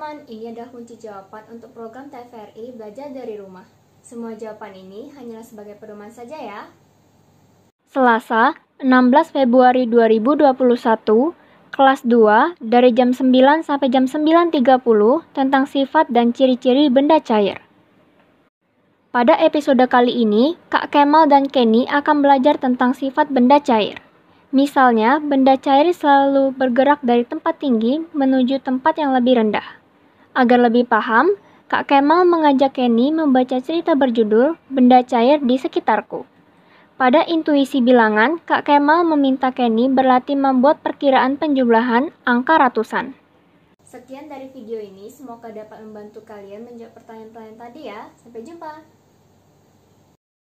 teman-teman, ini adalah kunci jawaban untuk program TVRI Belajar dari Rumah. Semua jawaban ini hanyalah sebagai pedoman saja ya. Selasa, 16 Februari 2021, kelas 2 dari jam 9 sampai jam 9.30 tentang sifat dan ciri-ciri benda cair. Pada episode kali ini, Kak Kemal dan Kenny akan belajar tentang sifat benda cair. Misalnya, benda cair selalu bergerak dari tempat tinggi menuju tempat yang lebih rendah. Agar lebih paham, Kak Kemal mengajak Kenny membaca cerita berjudul Benda Cair di Sekitarku. Pada intuisi bilangan, Kak Kemal meminta Kenny berlatih membuat perkiraan penjumlahan angka ratusan. Sekian dari video ini, semoga dapat membantu kalian menjawab pertanyaan-pertanyaan tadi ya. Sampai jumpa!